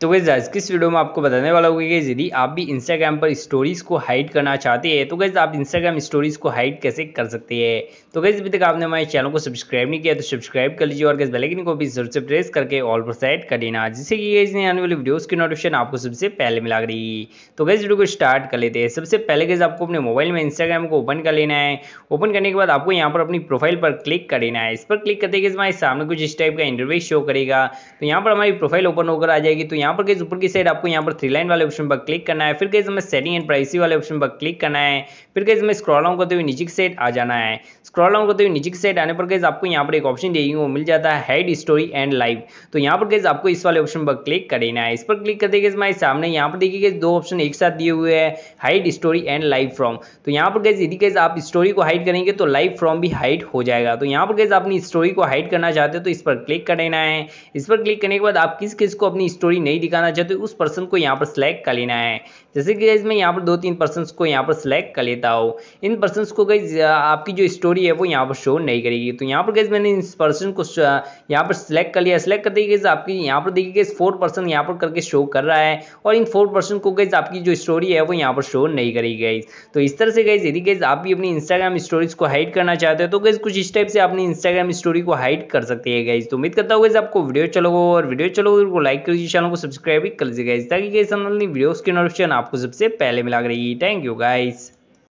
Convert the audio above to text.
तो गैस आज किस वीडियो में आपको बताने वाला होगा कि यदि आप भी इंस्टाग्राम पर स्टोरीज़ को हाइड करना चाहते हैं तो गैस आप इंस्टाग्राम स्टोरीज़ को हाइड कैसे कर सकते हैं तो गैस अभी तक आपने हमारे चैनल को सब्सक्राइब नहीं किया तो सब्सक्राइब कर लीजिए और गैस बेलाइकन को भी जरूर से प्रेस करके ऑल पर सेट कर लेना जिससे कि गैस ने आने वाली वीडियोज़ की नोटिफिकेशन आपको सबसे पहले मिला रही तो गैस वीडियो को स्टार्ट कर लेते हैं सबसे पहले गैस आपको अपने मोबाइल में इंस्टाग्राम को ओपन कर लेना है ओपन करने के बाद आपको यहाँ पर अपनी प्रोफाइल पर क्लिक कर लेना है इस पर क्लिक करते गए हमारे सामने कुछ इस टाइप का इंटरव्यू शो करेगा तो यहाँ पर हमारी प्रोफाइल ओपन होकर आ जाएगी तो यहाँ यहाँ पर गई ऊपर की साइड आपको यहाँ पर थ्री लाइन वाले ऑप्शन पर क्लिक करना है फिर गई हमें सेटिंग एंड प्राइसी वाले ऑप्शन पर क्लिक करना है फिर गई हमें स्क्रॉल डाउन करते हुए नीचे की साइड आ जाना है स्क्रॉल डाउन करते हुए नीचे की साइड आने पर गई आपको यहाँ पर एक ऑप्शन देखिए वो मिल जाता है हेड स्टोरी एंड लाइव तो यहाँ पर गई आपको इस वाले ऑप्शन पर क्लिक कर देना है इस पर क्लिक करते गए हमारे सामने यहाँ पर देखिए दो ऑप्शन एक साथ दिए हुए हैं hide story and live from तो यहाँ पर गई यदि गैस आप स्टोरी को हाइड करेंगे तो लाइव फ्रॉम भी हाइड हो जाएगा तो यहाँ पर गैस अपनी स्टोरी को हाइड करना चाहते हो तो इस पर क्लिक कर देना है इस पर क्लिक करने के बाद आप किस किस को अपनी स्टोरी नहीं नहीं दिखाना चाहते उस पर्सन को यहाँ पर सिलेक्ट कर लेना है जैसे कि गाइज मैं यहाँ पर दो तीन पर्सन को यहाँ पर सिलेक्ट कर लेता हूँ इन पर्सन को गई आपकी जो स्टोरी है वो यहाँ पर शो नहीं करेगी तो यहाँ पर गई मैंने इस पर्सन को यहाँ पर सिलेक्ट कर लिया सिलेक्ट कर करते गई आपकी यहाँ पर देखिए गई फोर पर्सन यहाँ पर करके शो कर रहा है और इन फोर पर्सन को गई आपकी जो स्टोरी है वो यहाँ पर शो नहीं करेगी गई तो इस तरह से गई यदि गई आप भी अपनी इंस्टाग्राम स्टोरीज को हाइड करना चाहते हो तो गई कुछ इस टाइप से अपनी इंस्टाग्राम स्टोरी को हाइड कर सकते हैं गई तो उम्मीद करता हूँ गई आपको वीडियो अच्छा चलो और वीडियो अच्छा चलो तो लाइक करिए चैनल को सब्सक्राइब भी कर लीजिएगा ताकि संबंधित वीडियोस की नोटिफिकेशन आपको सबसे पहले मिला है थैंक यू गाइस